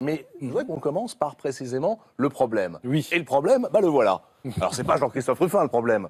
Mais je voudrais qu'on commence par précisément le problème. Oui. Et le problème, bah le voilà. Alors c'est pas Jean-Christophe Ruffin le problème,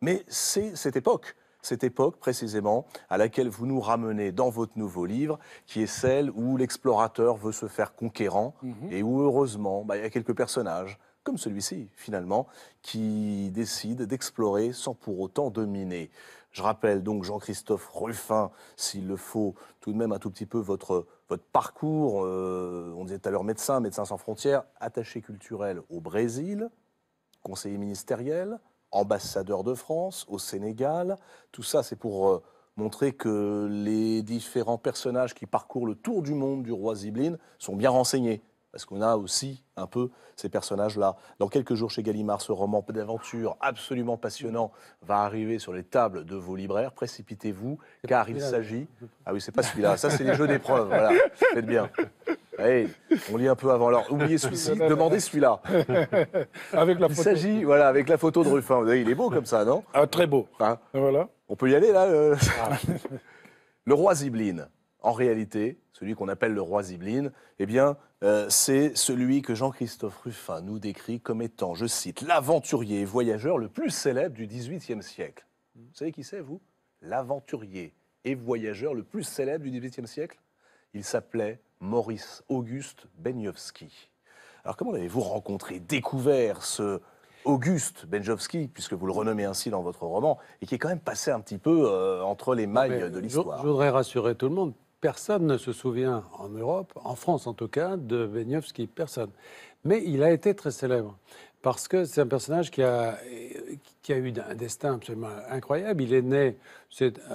mais c'est cette époque. Cette époque précisément à laquelle vous nous ramenez dans votre nouveau livre, qui est celle où l'explorateur veut se faire conquérant mhm. et où heureusement bah, il y a quelques personnages, comme celui-ci finalement, qui décident d'explorer sans pour autant dominer. Je rappelle donc Jean-Christophe Ruffin, s'il le faut, tout de même un tout petit peu votre, votre parcours. Euh, on disait tout à l'heure médecin, médecin sans frontières, attaché culturel au Brésil, conseiller ministériel, ambassadeur de France au Sénégal. Tout ça, c'est pour euh, montrer que les différents personnages qui parcourent le tour du monde du roi Zibeline sont bien renseignés parce qu'on a aussi un peu ces personnages-là. Dans quelques jours chez Gallimard, ce roman d'aventure absolument passionnant va arriver sur les tables de vos libraires. Précipitez-vous, car il s'agit... Ah oui, c'est pas celui-là, ça c'est les jeux d'épreuve, voilà, faites bien. on lit un peu avant. Alors, oubliez celui-ci, demandez celui-là. Avec la photo. Il s'agit, voilà, avec la photo de Ruffin. Vous voyez, il est beau comme ça, non ah, Très beau. Hein voilà. On peut y aller, là Le ah. roi Zibeline en réalité, celui qu'on appelle le roi Zibeline, eh bien, euh, c'est celui que Jean-Christophe Ruffin nous décrit comme étant, je cite, l'aventurier et voyageur le plus célèbre du XVIIIe siècle. Mm. Vous savez qui c'est, vous L'aventurier et voyageur le plus célèbre du XVIIIe siècle Il s'appelait Maurice Auguste Benjovski. Alors, comment avez vous rencontré, découvert ce Auguste Benjovski, puisque vous le renommez ainsi dans votre roman, et qui est quand même passé un petit peu euh, entre les mailles de l'histoire. je voudrais rassurer tout le monde. Personne ne se souvient en Europe, en France en tout cas, de Beniowski, personne. Mais il a été très célèbre parce que c'est un personnage qui a, qui a eu un destin absolument incroyable. Il est né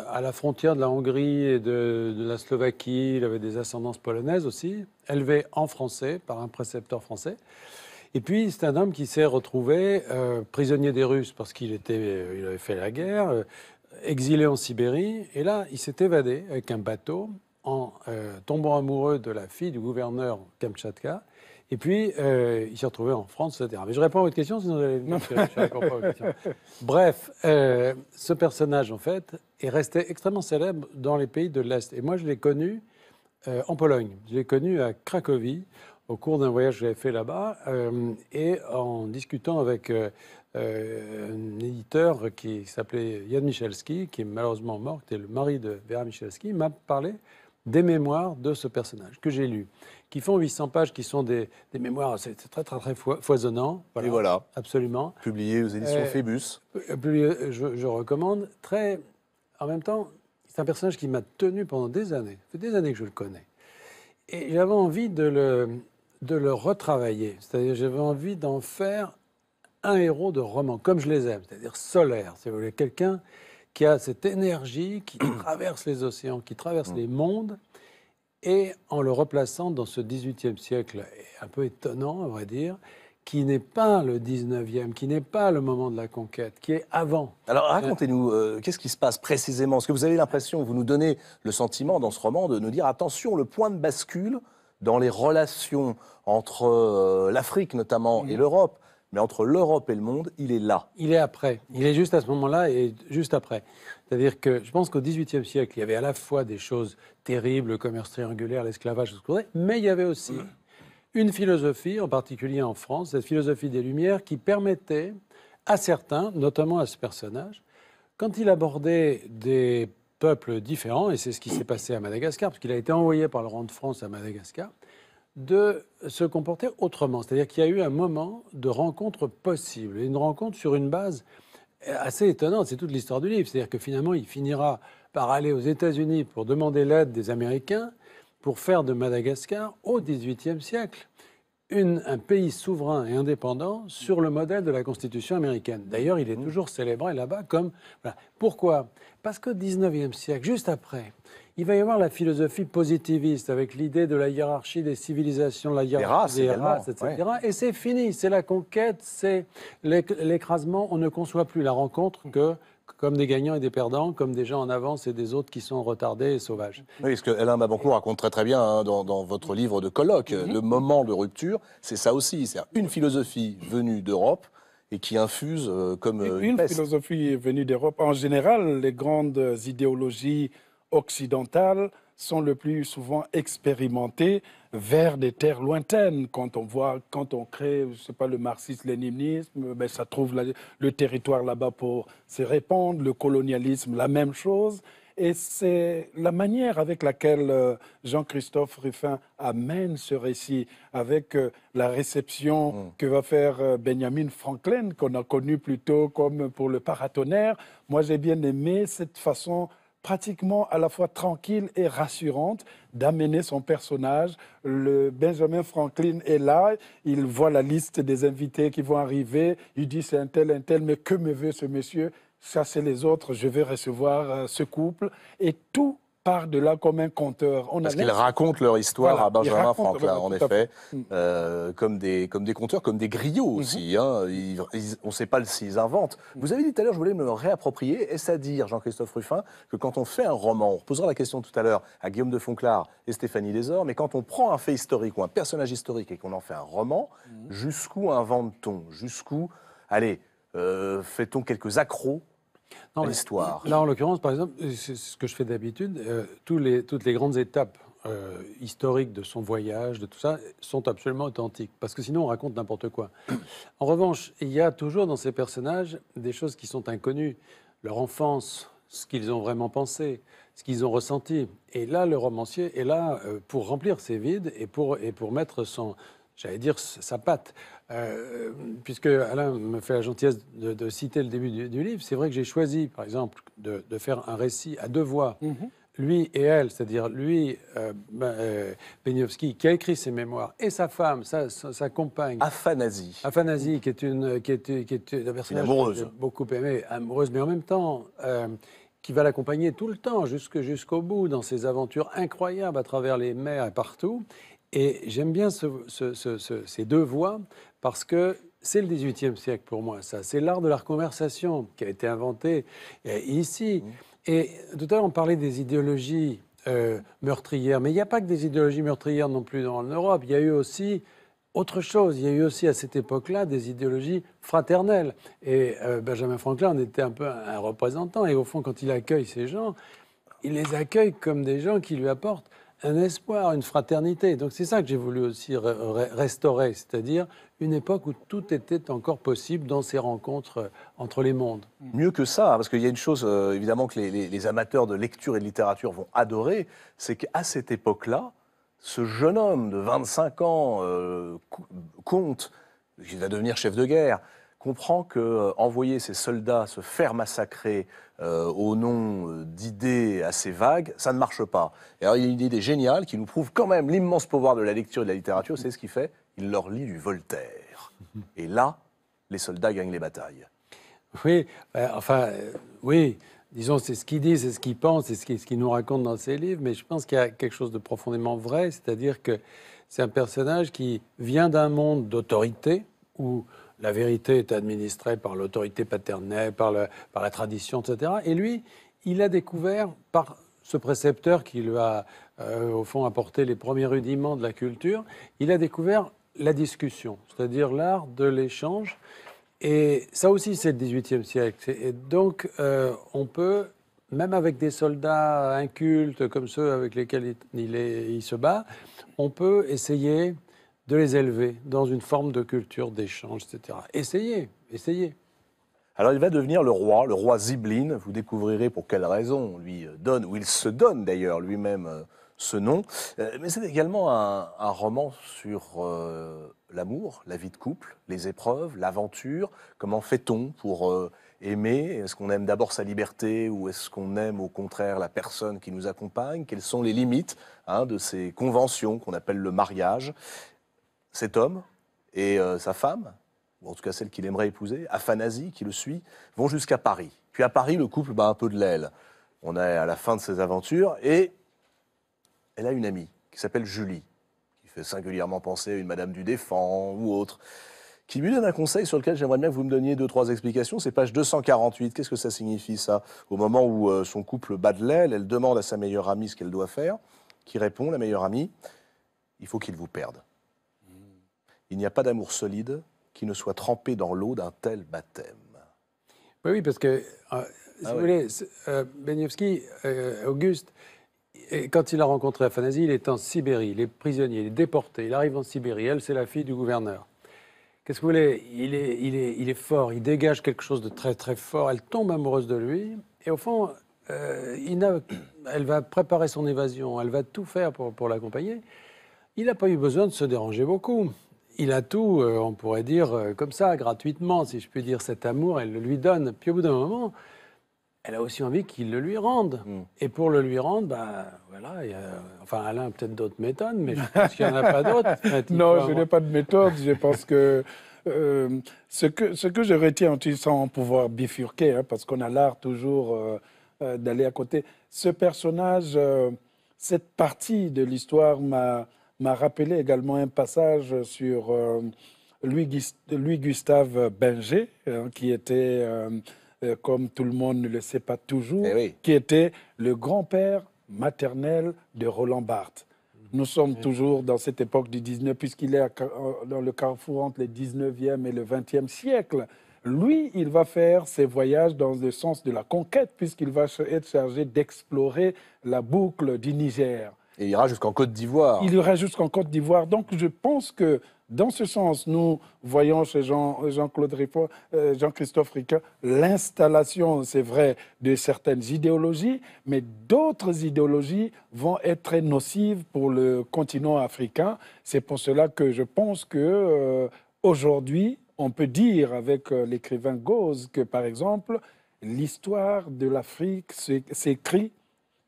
à la frontière de la Hongrie et de, la Slovaquie. Il avait des ascendances polonaises aussi, élevé en français par un précepteur français. Et puis, c'est un homme qui s'est retrouvé euh, prisonnier des Russes parce qu'il euh, il avait fait la guerre, euh, exilé en Sibérie. Et là, il s'est évadé avec un bateau en euh, tombant amoureux de la fille du gouverneur Kamchatka. Et puis, euh, il s'est retrouvé en France, etc. Mais je réponds à votre question, sinon vous allez me que je pas Bref, euh, ce personnage, en fait, est resté extrêmement célèbre dans les pays de l'Est. Et moi, je l'ai connu en Pologne. Je l'ai connu à Cracovie, au cours d'un voyage que j'avais fait là-bas. et en discutant avec un éditeur qui s'appelait Jan Michelski, qui est malheureusement mort, qui était le mari de Vera michelski m'a parlé des mémoires de ce personnage que j'ai lu, qui font 800 pages, qui sont des, mémoires, c'est très très très foisonnant. Voilà, Absolument. Publié aux éditions phoebus euh, Phébus. Euh, euh, je, recommande. Très. En même temps, c'est un personnage qui m'a tenu pendant des années. Ça fait des années que je le connais. Et j'avais envie de le, de le retravailler. C'est-à-dire, j'avais envie d'en faire un héros de roman, comme je les aime, c'est-à-dire solaire, si vous voulez, quelqu'un qui a cette énergie qui traverse les océans, qui traverse mm. les mondes, et en le replaçant dans ce 18e siècle un peu étonnant, à vrai dire, qui n'est pas le 19e, qui n'est pas le moment de la conquête, qui est avant. Alors euh, racontez-nous, euh, qu'est-ce qui se passe précisément Est-ce que vous avez l'impression, vous nous donnez le sentiment dans ce roman de nous dire, attention, le point de bascule dans les relations entre euh, l'Afrique notamment et l'Europe, mais entre l'Europe et le monde, il est là. Il est après. Il est juste à ce moment-là et juste après. C'est-à-dire que je pense qu'au XVIIIe siècle, il y avait à la fois des choses terribles, le commerce triangulaire, l'esclavage, tout ce qu'on mais il y avait aussi une philosophie, en particulier en France, cette philosophie des Lumières, qui permettait à certains, notamment à ce personnage, quand il abordait des peuples différents, et c'est ce qui s'est passé à Madagascar, parce qu'il a été envoyé par le rang de France à Madagascar, de se comporter autrement. C'est-à-dire qu'il y a eu un moment de rencontre possible, une rencontre sur une base assez étonnante. C'est toute l'histoire du livre. C'est-à-dire que finalement, il finira par aller aux États-Unis pour demander l'aide des Américains pour faire de Madagascar, au XVIIIe siècle, un pays souverain et indépendant sur le modèle de la Constitution américaine. D'ailleurs, il est mmh. toujours célébré là-bas comme... Pourquoi Parce qu'au XIXe siècle, juste après, il va y avoir la philosophie positiviste avec l'idée de la hiérarchie des civilisations, la hiérarchie des races, etc. Et c'est fini, c'est la conquête, c'est l'écrasement. On ne conçoit plus la rencontre que comme des gagnants et des perdants, comme des gens en avance et des autres qui sont retardés et sauvages. Oui, ce que Alain Mabancourt raconte très très bien hein, dans, votre livre de colloque, mhm. le moment de rupture, c'est ça aussi, c'est une philosophie venue d'Europe et qui infuse euh, comme euh, une philosophie venue d'Europe. En général, les grandes idéologies occidentales sont le plus souvent expérimentées vers des terres lointaines. Quand on voit, quand on crée, je sais pas, le marxisme-léninisme, ben, ça trouve le territoire là-bas pour se répandre, le colonialisme, la même chose. Et c'est la manière avec laquelle euh, Jean-Christophe Ruffin amène ce récit, avec euh, la réception mm. que va faire euh, Benjamin Franklin, qu'on a connu plutôt comme pour le paratonnerre. Moi, j'ai bien aimé cette façon pratiquement à la fois tranquille et rassurante d'amener son personnage. Le Benjamin Franklin est là, il voit la liste des invités qui vont arriver, il dit c'est un tel, un tel, mais que me veut ce monsieur Ça, c'est les autres, je vais recevoir euh, ce couple. Et tout part de là comme un conteur. On Parce qu'ils racontent leur histoire à Benjamin Franklin, en effet, mm. euh, comme, des, comme des conteurs, comme des griots mm-hmm. aussi. Hein. on ne sait pas s'ils inventent. Mm. Vous avez dit tout à l'heure, je voulais me réapproprier, est-ce à dire, Jean-Christophe Ruffin, que quand on fait un roman, on posera la question tout à l'heure à Guillaume de Fonclard et Stéphanie Desor. mais quand on prend un fait historique ou un personnage historique et qu'on en fait un roman, mm. jusqu'où invente-t-on Jusqu'où, allez, euh, fait-on quelques accros dans l'histoire. Là, en l'occurrence, par exemple, c'est ce que je fais d'habitude, euh, les, toutes les grandes étapes euh, historiques de son voyage, de tout ça, sont absolument authentiques, parce que sinon on raconte n'importe quoi. en revanche, il y a toujours dans ces personnages des choses qui sont inconnues, leur enfance, ce qu'ils ont vraiment pensé, ce qu'ils ont ressenti. Et là, le romancier est là euh, pour remplir ces vides et pour, et pour mettre son, j'allais dire, sa patte. Euh, puisque Alain me fait la gentillesse de, citer le début du, livre, c'est vrai que j'ai choisi, par exemple, de, faire un récit à deux voix. Mm-hmm. Lui et elle, c'est-à-dire lui, euh, ben, euh qui a écrit ses mémoires, et sa femme, sa, compagne. Afanasi. Afanasi, qui est une, qui est, qui est une amoureuse. beaucoup aimée, amoureuse, mais en même temps euh, qui va l'accompagner tout le temps, jusqu'au bout, dans ses aventures incroyables à travers les mers et partout. Et j'aime bien ces deux voies parce que c'est le 18e siècle pour moi, ça. C'est l'art de la conversation qui a été inventé euh, ici. Mmh. Et tout à l'heure, on parlait des idéologies euh, meurtrières, mais il n'y a pas que des idéologies meurtrières non plus dans l'Europe. Il y a eu aussi autre chose. Il y a eu aussi à cette époque-là des idéologies fraternelles. Et euh, Benjamin Franklin en était un peu un représentant. Et au fond, quand il accueille ces gens, il les accueille comme des gens qui lui apportent un espoir, une fraternité. Donc c'est ça que j'ai voulu aussi restaurer, c'est-à-dire une époque où tout était encore possible dans ces rencontres euh, entre les mondes. Mmh. Mieux que ça, hein, parce qu'il y a une chose euh, évidemment que les, amateurs de lecture et de littérature vont adorer, c'est qu'à cette époque-là, ce jeune homme de 25 ans euh, comte, compte, va devenir chef de guerre, comprend que euh, envoyer ces soldats se faire massacrer euh, au nom euh, d'idées assez vagues, ça ne marche pas. Et alors il y a une idée géniale qui nous prouve quand même l'immense pouvoir de la lecture et de la littérature, c'est ce qu'il fait, il leur lit du Voltaire. Et là, les soldats gagnent les batailles. Oui, enfin, oui, disons, c'est ce qu'il dit, c'est ce qu'il pense, c'est ce qu'il nous raconte dans ses livres, mais je pense qu'il y a quelque chose de profondément vrai, c'est-à-dire que c'est un personnage qui vient d'un monde d'autorité où la vérité est administrée par l'autorité paternelle, par, la tradition, etc. Et lui, il a découvert par ce précepteur qui lui a, euh, au fond, apporté les premiers rudiments de la culture, il a découvert la discussion, c'est-à-dire l'art de l'échange. Et ça aussi, c'est le XVIIIe siècle. Et donc, euh, on peut, même avec des soldats incultes comme ceux avec lesquels il se bat, on peut essayer de les élever dans une forme de culture d'échange, etc. Essayez, essayez. Alors il va devenir le roi, le roi Zibline. Vous découvrirez pour quelle raison on lui donne, ou il se donne d'ailleurs lui-même euh, ce nom. Euh, mais c'est également un, roman sur euh, l'amour, la vie de couple, les épreuves, l'aventure. Comment fait-on pour aimer Est-ce qu'on aime d'abord sa liberté ou est-ce qu'on aime au contraire la personne qui nous accompagne Quelles sont les limites hein, de ces conventions qu'on appelle le mariage cet homme et euh, sa femme, ou en tout cas celle qu'il aimerait épouser, Afanasi, qui le suit, vont jusqu'à Paris. Puis à Paris, le couple bat un peu de l'aile. On est à la fin de ses aventures et elle a une amie qui s'appelle Julie, qui fait singulièrement penser à une Madame du Défend ou autre, qui lui donne un conseil sur lequel j'aimerais bien que vous me donniez deux, trois explications. C'est page 248. Qu'est-ce que ça signifie, ça Au moment où euh, son couple bat de l'aile, elle demande à sa meilleure amie ce qu'elle doit faire, qui répond, la meilleure amie, il faut qu'il vous perde il n'y a pas d'amour solide qui ne soit trempé dans l'eau d'un tel baptême. Oui, bah oui, parce que, euh, si ah vous voulez, euh, Benievski, euh, Auguste, quand il a rencontré Afanasie, il est en Sibérie, il est prisonnier, il est déporté, il arrive en Sibérie, elle, c'est la fille du gouverneur. Qu'est-ce que vous voulez il est, il, il est fort, il dégage quelque chose de très très fort, elle tombe amoureuse de lui, et au fond, elle va préparer son évasion, elle va tout faire pour, pour l'accompagner. Il n'a pas eu besoin de se déranger beaucoup il a tout, euh, on pourrait dire, euh, comme ça, gratuitement, si je puis dire, cet amour, elle le lui donne. Puis au bout d'un moment, elle a aussi envie qu'il le lui rende. Hmm. Et pour le lui rendre, ben voilà, il y a... enfin Alain peut-être d'autres méthodes, mais je pense qu'il n'y en a pas d'autres. non, je n'ai pas de méthode. Je pense que euh, ce que ce que je retiens, sans pouvoir bifurquer, hein, parce qu'on a l'art toujours d'aller à côté, ce personnage, cette partie de l'histoire m'a m'a rappelé également un passage sur euh, Louis-Gustave Benger, hein, qui était, euh, euh, comme tout le monde ne le sait pas toujours, eh qui était le grand-père maternel de Roland Barthes. Nous sommes toujours dans cette époque du 19, puisqu'il est dans le carrefour entre le 19e et le 20e siècle. Lui, il va faire ses voyages dans le sens de la conquête, puisqu'il va être chargé d'explorer la boucle du Niger. Et ira jusqu'en Côte d'Ivoire. Il ira jusqu'en Côte d'Ivoire. Donc je pense que dans ce sens, nous voyons chez Jean, claude Ripo euh, Jean-Christophe Riquet, l'installation, c'est vrai, de certaines idéologies, mais d'autres idéologies vont être nocives pour le continent africain. C'est pour cela que je pense que euh, aujourd'hui, on peut dire avec euh, l'écrivain Gauze que, par exemple, l'histoire de l'Afrique s'écrit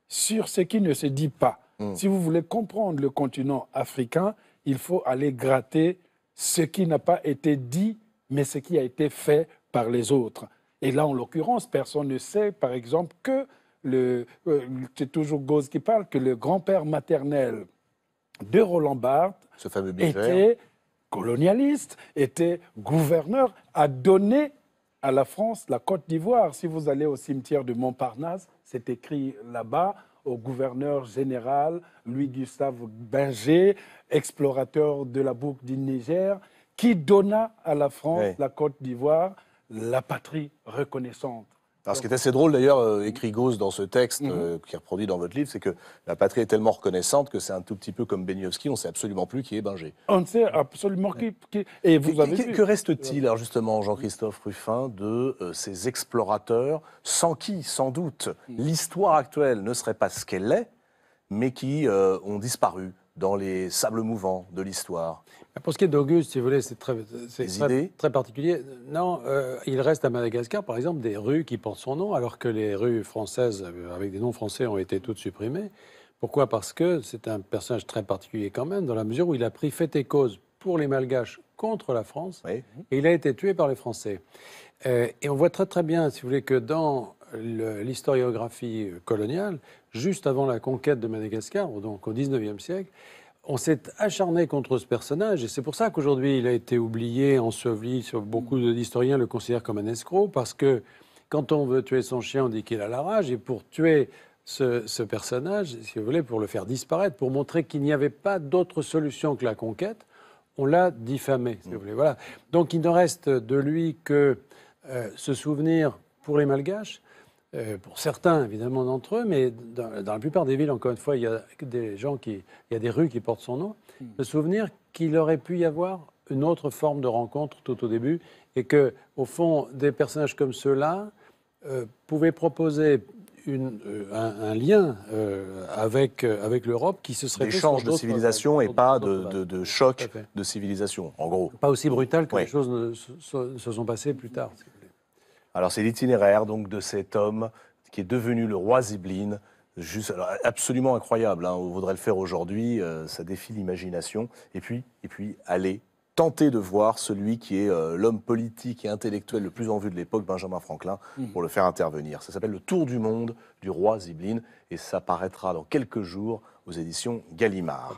sur ce qui ne se dit pas. Mm. Si vous voulez comprendre le continent africain, il faut aller gratter ce qui n'a pas été dit, mais ce qui a été fait par les autres. Et là, en l'occurrence, personne ne sait, par exemple, que le, euh, c'est toujours Gauze qui parle, que le grand-père maternel de Roland Barthes était colonialiste, était gouverneur, a donné à la France la Côte d'Ivoire. Si vous allez au cimetière de Montparnasse, c'est écrit là-bas, au gouverneur général Louis-Gustave Binger, explorateur de la boucle du Niger, qui donna à la France, la Côte d'Ivoire, la patrie reconnaissante ce qui est assez drôle d'ailleurs, euh, écrit Gauss dans ce texte mhm. euh, qui est reproduit dans votre livre, c'est que la patrie est tellement reconnaissante que c'est un tout petit peu comme Beniowski, on ne sait absolument plus qui est Bingé. On ne sait absolument qui. qui... Et vous avez que reste-t-il, euh, alors justement, Jean-Christophe Ruffin, de ces explorateurs sans qui, sans doute, mhm. l'histoire actuelle ne serait pas ce qu'elle est, mais qui ont disparu dans les sables mouvants de l'histoire. Pour ce qui est d'Auguste, si vous voulez, c'est très, très, particulier. Non, euh, il reste à Madagascar, par exemple, des rues qui portent son nom, alors que les rues françaises euh, avec des noms français ont été toutes supprimées. Pourquoi Parce que c'est un personnage très particulier quand même, dans la mesure où il a pris fait et cause pour les Malgaches contre la France, et il a été tué par les Français. Euh, et on voit très très bien, si vous voulez, que dans l'historiographie coloniale, juste avant la conquête de Madagascar, donc au XIXe siècle, on s'est acharné contre ce personnage et c'est pour ça qu'aujourd'hui il a été oublié, enseveli. Beaucoup d'historiens le considèrent comme un escroc parce que quand on veut tuer son chien, on dit qu'il a la rage et pour tuer ce, personnage, si vous voulez, pour le faire disparaître, pour montrer qu'il n'y avait pas d'autre solution que la conquête, on l'a diffamé, vous Voilà. Donc il ne reste de lui que euh, ce souvenir pour les Malgaches, euh, pour certains évidemment d'entre eux, mais dans, la plupart des villes, encore une fois, il y a des gens qui, il y a des rues qui portent son nom, hmm. Le souvenir qu'il aurait pu y avoir une autre forme de rencontre tout au début et que, au fond, des personnages comme ceux-là euh, pouvaient proposer une, euh, un, lien avec, avec l'Europe qui se serait... Échange de civilisation et pas de, choc de civilisation, en gros. Pas aussi brutal que les choses se, se sont passées plus tard. Alors c'est l'itinéraire donc de cet homme qui est devenu le roi Zibline, juste absolument incroyable. Hein, on voudrait le faire aujourd'hui, euh, ça défie l'imagination. Et puis, et puis, allez tenter de voir celui qui est euh, l'homme politique et intellectuel le plus en vue de l'époque, Benjamin Franklin, hmm. pour le faire intervenir. Ça s'appelle Le Tour du monde du roi Zibline et ça paraîtra dans quelques jours aux éditions Gallimard.